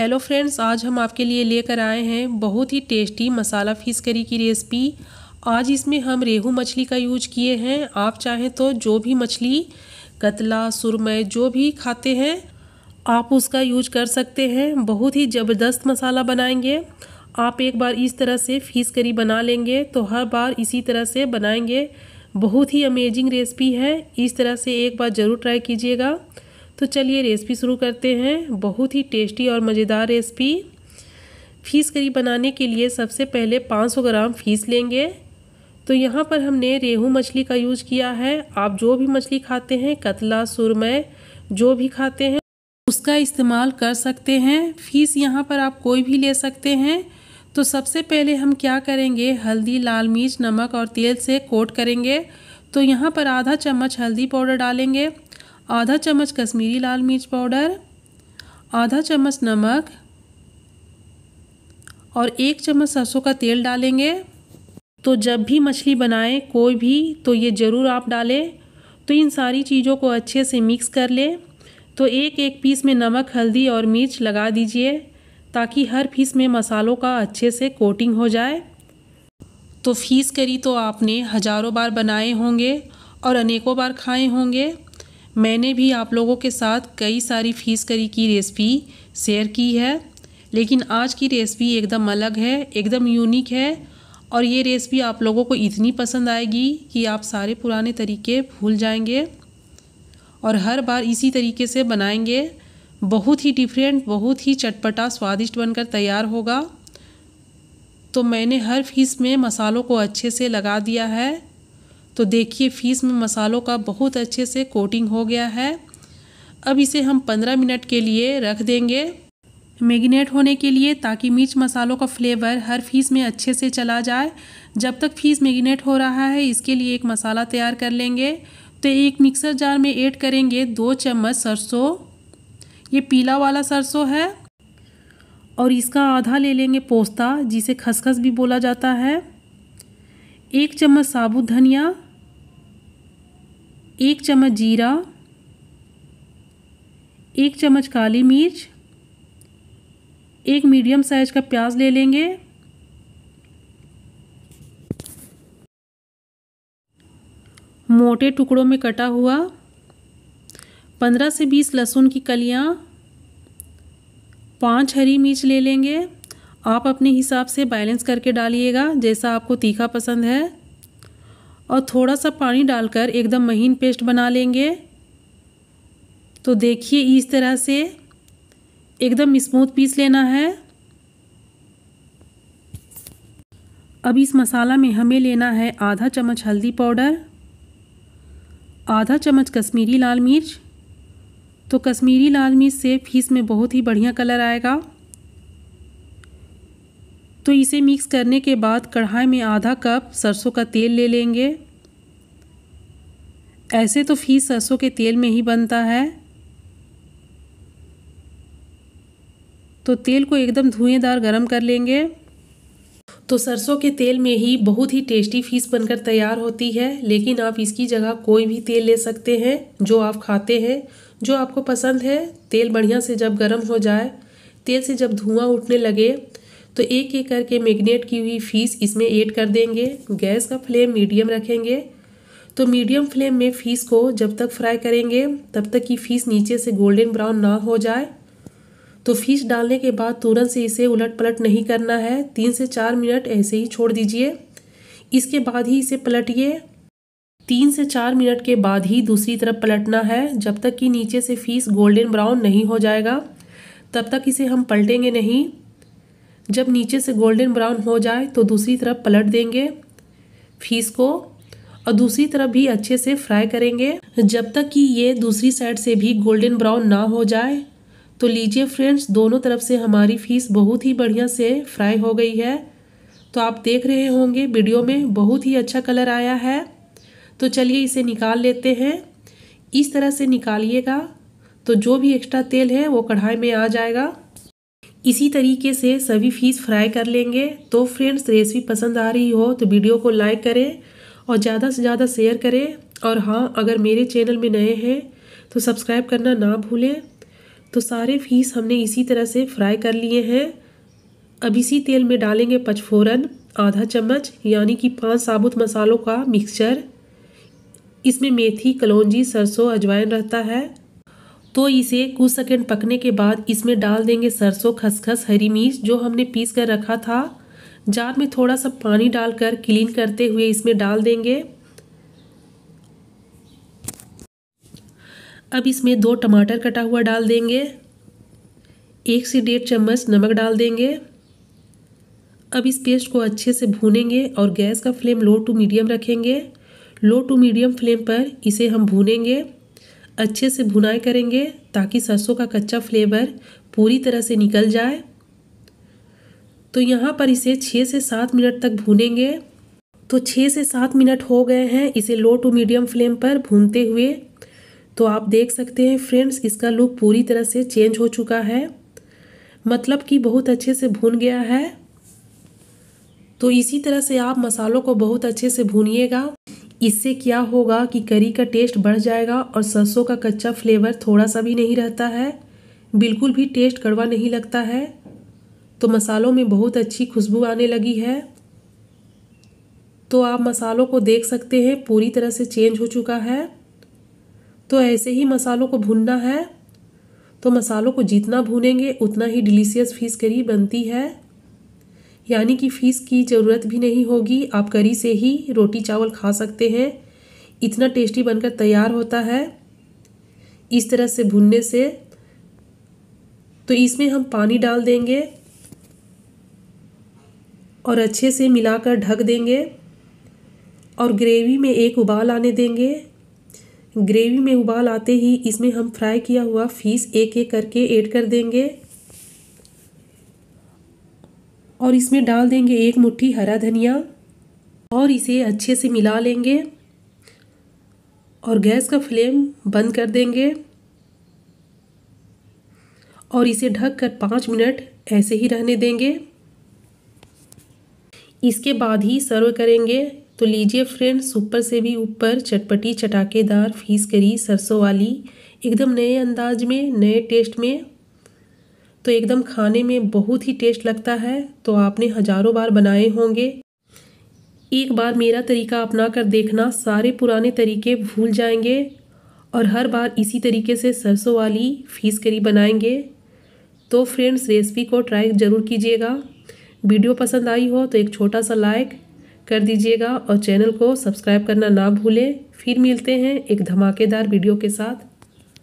hello friends आज हम आपके लिए लेकर आए हैं बहुत ही टेस्टी मसाला फिश करी की रेसिपी आज इसमें हम रेहू मछली का यूज किए हैं आप चाहें तो जो भी मछली कतला सुरमय जो भी खाते हैं आप उसका यूज कर सकते हैं बहुत ही ज़बरदस्त मसाला बनाएंगे आप एक बार इस तरह से फिश करी बना लेंगे तो हर बार इसी तरह से बनाएंगे बहुत ही अमेजिंग रेसिपी है इस तरह से एक बार ज़रूर ट्राई कीजिएगा तो चलिए रेसिपी शुरू करते हैं बहुत ही टेस्टी और मज़ेदार रेसिपी फ़ीस करी बनाने के लिए सबसे पहले 500 ग्राम फीस लेंगे तो यहाँ पर हमने रेहू मछली का यूज़ किया है आप जो भी मछली खाते हैं कतला सुरमय जो भी खाते हैं उसका इस्तेमाल कर सकते हैं फीस यहाँ पर आप कोई भी ले सकते हैं तो सबसे पहले हम क्या करेंगे हल्दी लाल मिर्च नमक और तेल से कोट करेंगे तो यहाँ पर आधा चम्मच हल्दी पाउडर डालेंगे आधा चम्मच कश्मीरी लाल मिर्च पाउडर आधा चम्मच नमक और एक चम्मच सरसों का तेल डालेंगे तो जब भी मछली बनाएं कोई भी तो ये ज़रूर आप डालें तो इन सारी चीज़ों को अच्छे से मिक्स कर लें तो एक एक पीस में नमक हल्दी और मिर्च लगा दीजिए ताकि हर पीस में मसालों का अच्छे से कोटिंग हो जाए तो फीस करी तो आपने हज़ारों बार बनाए होंगे और अनेकों बार खाए होंगे मैंने भी आप लोगों के साथ कई सारी फीस करी की रेसिपी शेयर की है लेकिन आज की रेसिपी एकदम अलग है एकदम यूनिक है और ये रेसिपी आप लोगों को इतनी पसंद आएगी कि आप सारे पुराने तरीके भूल जाएंगे और हर बार इसी तरीके से बनाएंगे बहुत ही डिफरेंट बहुत ही चटपटा स्वादिष्ट बनकर तैयार होगा तो मैंने हर फीस में मसालों को अच्छे से लगा दिया है तो देखिए फीस में मसालों का बहुत अच्छे से कोटिंग हो गया है अब इसे हम पंद्रह मिनट के लिए रख देंगे मैगिनेट होने के लिए ताकि मिर्च मसालों का फ्लेवर हर फीस में अच्छे से चला जाए जब तक फीस मैगिनेट हो रहा है इसके लिए एक मसाला तैयार कर लेंगे तो एक मिक्सर जार में ऐड करेंगे दो चम्मच सरसों ये पीला वाला सरसों है और इसका आधा ले लेंगे पोस्ता जिसे खसखस भी बोला जाता है एक चम्मच साबुत धनिया एक चम्मच जीरा एक चम्मच काली मिर्च एक मीडियम साइज का प्याज ले लेंगे मोटे टुकड़ों में कटा हुआ पंद्रह से बीस लहसुन की कलियाँ पांच हरी मिर्च ले लेंगे आप अपने हिसाब से बैलेंस करके डालिएगा जैसा आपको तीखा पसंद है और थोड़ा सा पानी डालकर एकदम महीन पेस्ट बना लेंगे तो देखिए इस तरह से एकदम स्मूथ पीस लेना है अब इस मसाला में हमें लेना है आधा चम्मच हल्दी पाउडर आधा चम्मच कश्मीरी लाल मिर्च तो कश्मीरी लाल मिर्च से फीस में बहुत ही बढ़िया कलर आएगा तो इसे मिक्स करने के बाद कढ़ाई में आधा कप सरसों का तेल ले लेंगे ऐसे तो फीस सरसों के तेल में ही बनता है तो तेल को एकदम धुएँदार गरम कर लेंगे तो सरसों के तेल में ही बहुत ही टेस्टी फीस बनकर तैयार होती है लेकिन आप इसकी जगह कोई भी तेल ले सकते हैं जो आप खाते हैं जो आपको पसंद है तेल बढ़िया से जब गर्म हो जाए तेल से जब धुआं उठने लगे तो एक एक करके मैग्नेट की हुई फीस इसमें ऐड कर देंगे गैस का फ्लेम मीडियम रखेंगे तो मीडियम फ्लेम में फ़ीस को जब तक फ्राई करेंगे तब तक की फ़ीस नीचे से गोल्डन ब्राउन ना हो जाए तो फ़ीस डालने के बाद तुरंत से इसे उलट पलट नहीं करना है तीन से चार मिनट ऐसे ही छोड़ दीजिए इसके बाद ही इसे पलटिए तीन से चार मिनट के बाद ही दूसरी तरफ पलटना है जब तक कि नीचे से फीस गोल्डन ब्राउन नहीं हो जाएगा तब तक इसे हम पलटेंगे नहीं जब नीचे से गोल्डन ब्राउन हो जाए तो दूसरी तरफ पलट देंगे फीस को और दूसरी तरफ भी अच्छे से फ्राई करेंगे जब तक कि ये दूसरी साइड से भी गोल्डन ब्राउन ना हो जाए तो लीजिए फ्रेंड्स दोनों तरफ से हमारी फीस बहुत ही बढ़िया से फ्राई हो गई है तो आप देख रहे होंगे वीडियो में बहुत ही अच्छा कलर आया है तो चलिए इसे निकाल लेते हैं इस तरह से निकालिएगा तो जो भी एक्स्ट्रा तेल है वो कढ़ाई में आ जाएगा इसी तरीके से सभी फ़ीस फ्राई कर लेंगे तो फ्रेंड्स रेसिपी पसंद आ रही हो तो वीडियो को लाइक करें और ज़्यादा से ज़्यादा शेयर करें और हाँ अगर मेरे चैनल में नए हैं तो सब्सक्राइब करना ना भूलें तो सारे फीस हमने इसी तरह से फ्राई कर लिए हैं अब इसी तेल में डालेंगे पचफोरन आधा चम्मच यानी कि पांच साबुत मसालों का मिक्सचर इसमें मेथी कलौजी सरसों अजवाइन रहता है तो इसे कुछ सेकंड पकने के बाद इसमें डाल देंगे सरसों खसखस हरी मिर्च जो हमने पीस कर रखा था जार में थोड़ा सा पानी डालकर क्लीन करते हुए इसमें डाल देंगे अब इसमें दो टमाटर कटा हुआ डाल देंगे एक से डेढ़ चम्मच नमक डाल देंगे अब इस पेस्ट को अच्छे से भूनेंगे और गैस का फ्लेम लो टू मीडियम रखेंगे लो टू मीडियम फ्लेम पर इसे हम भूनेंगे अच्छे से भुनाई करेंगे ताकि सरसों का कच्चा फ्लेवर पूरी तरह से निकल जाए तो यहाँ पर इसे छः से सात मिनट तक भूनेंगे तो छः से सात मिनट हो गए हैं इसे लो टू मीडियम फ्लेम पर भूनते हुए तो आप देख सकते हैं फ्रेंड्स इसका लुक पूरी तरह से चेंज हो चुका है मतलब कि बहुत अच्छे से भून गया है तो इसी तरह से आप मसालों को बहुत अच्छे से भूनिएगा इससे क्या होगा कि करी का टेस्ट बढ़ जाएगा और सरसों का कच्चा फ्लेवर थोड़ा सा भी नहीं रहता है बिल्कुल भी टेस्ट कड़वा नहीं लगता है तो मसालों में बहुत अच्छी खुशबू आने लगी है तो आप मसालों को देख सकते हैं पूरी तरह से चेंज हो चुका है तो ऐसे ही मसालों को भुनना है तो मसालों को जितना भूनेंगे उतना ही डिलीशियस फिश करी बनती है यानी कि फ़ीस की ज़रूरत भी नहीं होगी आप करी से ही रोटी चावल खा सकते हैं इतना टेस्टी बनकर तैयार होता है इस तरह से भुनने से तो इसमें हम पानी डाल देंगे और अच्छे से मिलाकर ढक देंगे और ग्रेवी में एक उबाल आने देंगे ग्रेवी में उबाल आते ही इसमें हम फ्राई किया हुआ फ़ीस एक एक करके ऐड कर देंगे और इसमें डाल देंगे एक मुट्ठी हरा धनिया और इसे अच्छे से मिला लेंगे और गैस का फ्लेम बंद कर देंगे और इसे ढककर पाँच मिनट ऐसे ही रहने देंगे इसके बाद ही सर्व करेंगे तो लीजिए फ्रेंड्स ऊपर से भी ऊपर चटपटी चटाकेदार फीस करी सरसों वाली एकदम नए अंदाज में नए टेस्ट में तो एकदम खाने में बहुत ही टेस्ट लगता है तो आपने हज़ारों बार बनाए होंगे एक बार मेरा तरीका अपना कर देखना सारे पुराने तरीके भूल जाएंगे और हर बार इसी तरीके से सरसों वाली फीस करी बनाएंगे तो फ्रेंड्स रेसिपी को ट्राई ज़रूर कीजिएगा वीडियो पसंद आई हो तो एक छोटा सा लाइक कर दीजिएगा और चैनल को सब्सक्राइब करना ना भूलें फिर मिलते हैं एक धमाकेदार वीडियो के साथ